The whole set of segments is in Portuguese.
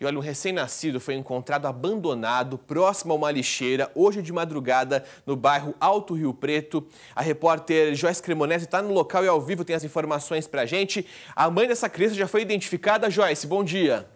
E olha, um recém-nascido foi encontrado abandonado próximo a uma lixeira, hoje de madrugada, no bairro Alto Rio Preto. A repórter Joyce Cremonese está no local e ao vivo tem as informações para a gente. A mãe dessa criança já foi identificada. Joyce, bom dia.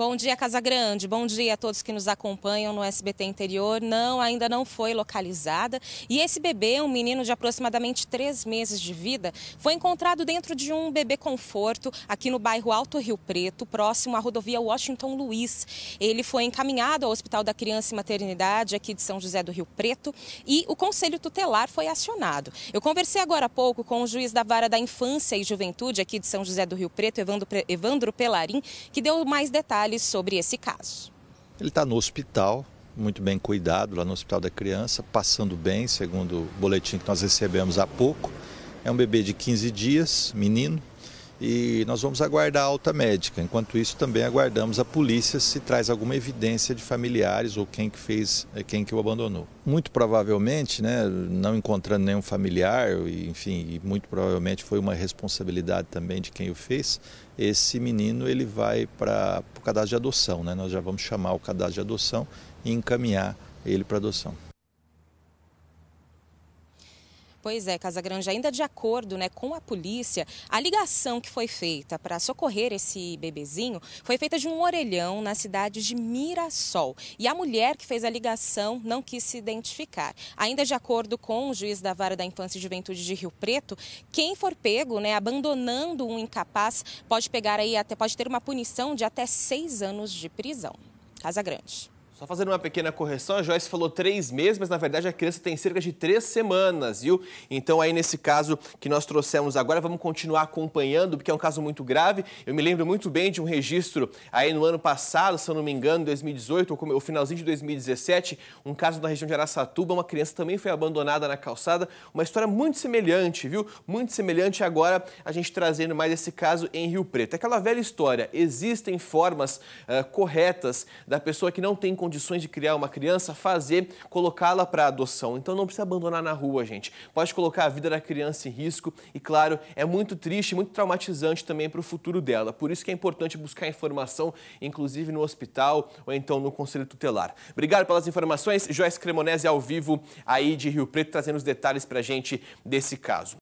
Bom dia, Casa Grande. Bom dia a todos que nos acompanham no SBT Interior. Não, ainda não foi localizada. E esse bebê, um menino de aproximadamente três meses de vida, foi encontrado dentro de um bebê conforto aqui no bairro Alto Rio Preto, próximo à rodovia Washington Luiz. Ele foi encaminhado ao Hospital da Criança e Maternidade aqui de São José do Rio Preto e o Conselho Tutelar foi acionado. Eu conversei agora há pouco com o juiz da Vara da Infância e Juventude aqui de São José do Rio Preto, Evandro, Evandro Pelarim, que deu mais detalhes detalhes sobre esse caso. Ele está no hospital, muito bem cuidado lá no Hospital da Criança, passando bem, segundo o boletim que nós recebemos há pouco. É um bebê de 15 dias, menino, e nós vamos aguardar a alta médica. Enquanto isso, também aguardamos a polícia se traz alguma evidência de familiares ou quem que fez, eh, quem que o abandonou. Muito provavelmente, né, não encontrando nenhum familiar, enfim, muito provavelmente foi uma responsabilidade também de quem o fez. Esse menino ele vai para o cadastro de adoção, né? Nós já vamos chamar o cadastro de adoção e encaminhar ele para adoção. Pois é, Casa Grande, ainda de acordo né, com a polícia, a ligação que foi feita para socorrer esse bebezinho foi feita de um orelhão na cidade de Mirassol. E a mulher que fez a ligação não quis se identificar. Ainda de acordo com o juiz da Vara da Infância e Juventude de Rio Preto, quem for pego né, abandonando um incapaz pode pegar aí até pode ter uma punição de até seis anos de prisão. Casa Grande. Só fazendo uma pequena correção, a Joyce falou três meses, mas na verdade a criança tem cerca de três semanas, viu? Então aí nesse caso que nós trouxemos agora, vamos continuar acompanhando, porque é um caso muito grave. Eu me lembro muito bem de um registro aí no ano passado, se eu não me engano, 2018, ou o finalzinho de 2017, um caso na região de Araçatuba, uma criança também foi abandonada na calçada. Uma história muito semelhante, viu? Muito semelhante agora a gente trazendo mais esse caso em Rio Preto. Aquela velha história, existem formas uh, corretas da pessoa que não tem condições condições de criar uma criança, fazer, colocá-la para adoção. Então não precisa abandonar na rua, gente. Pode colocar a vida da criança em risco e, claro, é muito triste, muito traumatizante também para o futuro dela. Por isso que é importante buscar informação, inclusive no hospital ou então no conselho tutelar. Obrigado pelas informações. Joyce Cremonese ao vivo aí de Rio Preto trazendo os detalhes para a gente desse caso.